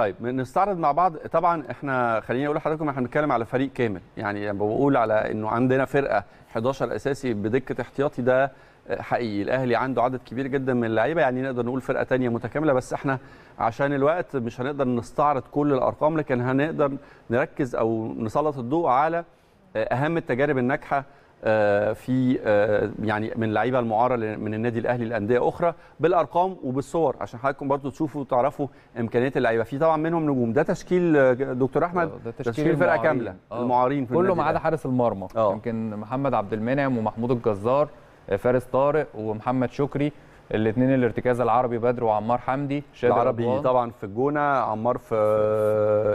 طيب نستعرض مع بعض طبعا احنا خليني اقول لحضراتكم احنا بنتكلم على فريق كامل يعني لما بقول على انه عندنا فرقه 11 اساسي بدكه احتياطي ده آه، حقيقي الاهلي عنده عدد كبير جدا من اللعيبه يعني نقدر نقول فرقه تانية متكامله بس احنا عشان الوقت مش هنقدر نستعرض كل الارقام لكن هنقدر نركز او نسلط الضوء على آه، اهم التجارب الناجحه آه، في آه، يعني من اللعيبه المعاره من النادي الاهلي لانديه اخرى بالارقام وبالصور عشان حضراتكم برضو تشوفوا وتعرفوا امكانيات اللعيبه في طبعا منهم نجوم ده تشكيل آه، دكتور احمد ده تشكيل, تشكيل فرقه كامله أوه. المعارين في كله ما عدا حارس المرمى يمكن محمد عبد المنعم ومحمود الجزار فارس طارق ومحمد شكري الاثنين الارتكاز العربي بدر وعمار حمدي شادي العربي رضوان. طبعا في الجونه عمار في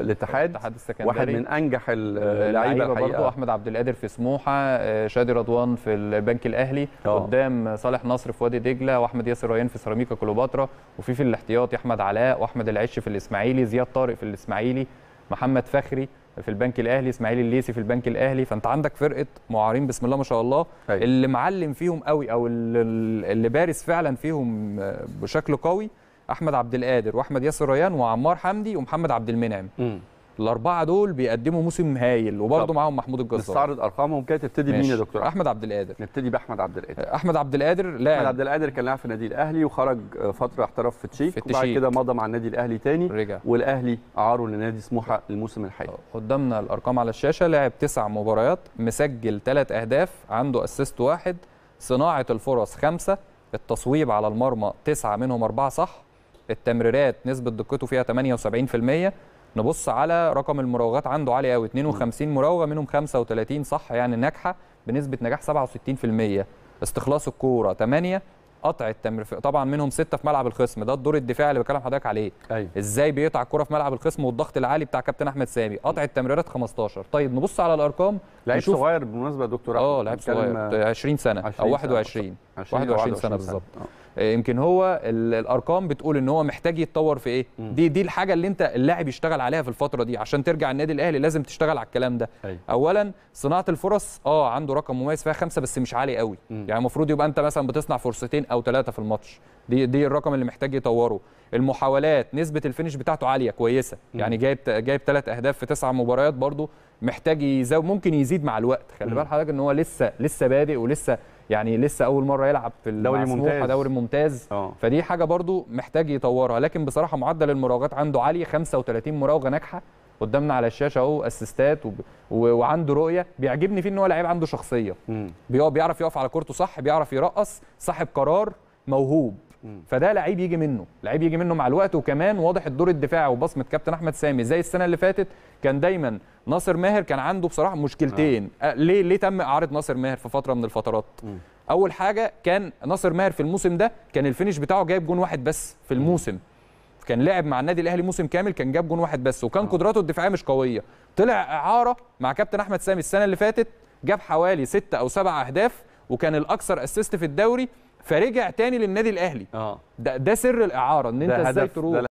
الاتحاد الاتحاد السكندري واحد من انجح اللعيبه برضه احمد عبد القادر في سموحه آه، شادي رضوان في البنك الاهلي أوه. قدام صالح نصر في وادي دجله واحمد ياسر ريان في سيراميكا كليوباترا وفي في الاحتياطي احمد علاء واحمد العش في الاسماعيلي زياد طارق في الاسماعيلي محمد فخري في البنك الاهلي اسماعيل الليسي في البنك الاهلي فانت عندك فرقه معارين بسم الله ما شاء الله أي. أيوة. اللي معلم فيهم قوي او اللي بارز فعلا فيهم آه، بشكل قوي احمد عبد القادر واحمد ياسر ريان وعمار حمدي ومحمد عبد المنعم م. الاربعه دول بيقدموا موسم هايل وبرضه معاهم محمود الجزار نستعرض ارقامهم كده تبتدي بمين يا دكتور احمد عبد القادر نبتدي باحمد عبد القادر احمد عبد القادر لاعب احمد عبد القادر كان لاعب في النادي الاهلي وخرج فتره احترف في تشيك وبعد كده مضى مع النادي الاهلي تاني رجع. والاهلي اعاره لنادي سموحه الموسم الحالي قدامنا الارقام على الشاشه لاعب تسع مباريات مسجل ثلاث اهداف عنده اسيست واحد صناعه الفرص خمسه التصويب على المرمى تسعه منهم اربعه صح التمريرات نسبه دقته فيها 78% نبص على رقم المراوغات عنده عالي قوي 52 مراوغه منهم 35 صح يعني ناجحه بنسبه نجاح 67% استخلاص الكوره 8 قطع التمرير طبعا منهم سته في ملعب الخصم ده الدور الدفاعي اللي بكلم حضرتك عليه أيوة. ازاي بيقطع الكوره في ملعب الخصم والضغط العالي بتاع كابتن احمد سامي قطع التمريرات 15 طيب نبص على الارقام لعيب نشوف... صغير بالمناسبه يا دكتور اه لعيب صغير 20 سنه او 21 21, 21 سنه, سنة. بالظبط آه. آه، يمكن هو الارقام بتقول ان هو محتاج يتطور في ايه دي دي الحاجه اللي انت اللاعب يشتغل عليها في الفتره دي عشان ترجع النادي الاهلي لازم تشتغل على الكلام ده أي. أيوة. اولا صناعه الفرص اه عنده رقم مميز فيها خمسه بس مش عالي قوي م. يعني المفروض يبقى انت مثلا بتصنع فرصتين او ثلاثه في الماتش دي دي الرقم اللي محتاج يطوره المحاولات نسبه الفينش بتاعته عاليه كويسه م. يعني جايب جايب ثلاث اهداف في تسع مباريات برضه محتاج يزود ممكن يزيد مع الوقت خلي بال حضرتك ان هو لسه لسه بادئ ولسه يعني لسه اول مره يلعب في الدوري الممتاز دوري ممتاز أوه. فدي حاجه برضو محتاج يطورها لكن بصراحه معدل المراوغات عنده عالي 35 مراوغه ناجحه قدامنا على الشاشه اهو اسيستات وب... و... وعنده رؤيه بيعجبني فيه ان هو لعيب عنده شخصيه بي... بيعرف يقف على كورته صح بيعرف يرقص صاحب قرار موهوب فده لعيب يجي منه لعيب يجي منه مع الوقت وكمان واضح الدور الدفاعي وبصمه كابتن احمد سامي زي السنه اللي فاتت كان دايما ناصر ماهر كان عنده بصراحه مشكلتين نعم. آه. ليه ليه تم اعاره ناصر ماهر في فتره من الفترات م. اول حاجه كان ناصر ماهر في الموسم ده كان الفينش بتاعه جايب جون واحد بس في الموسم كان لعب مع النادي الاهلي موسم كامل كان جاب جون واحد بس وكان آه. قدراته الدفاعيه مش قويه طلع اعاره مع كابتن احمد سامي السنه اللي فاتت جاب حوالي ستة او سبع اهداف وكان الاكثر اسيست في الدوري فرجع تاني للنادي الاهلي اه ده ده سر الاعاره ان انت ازاي تروح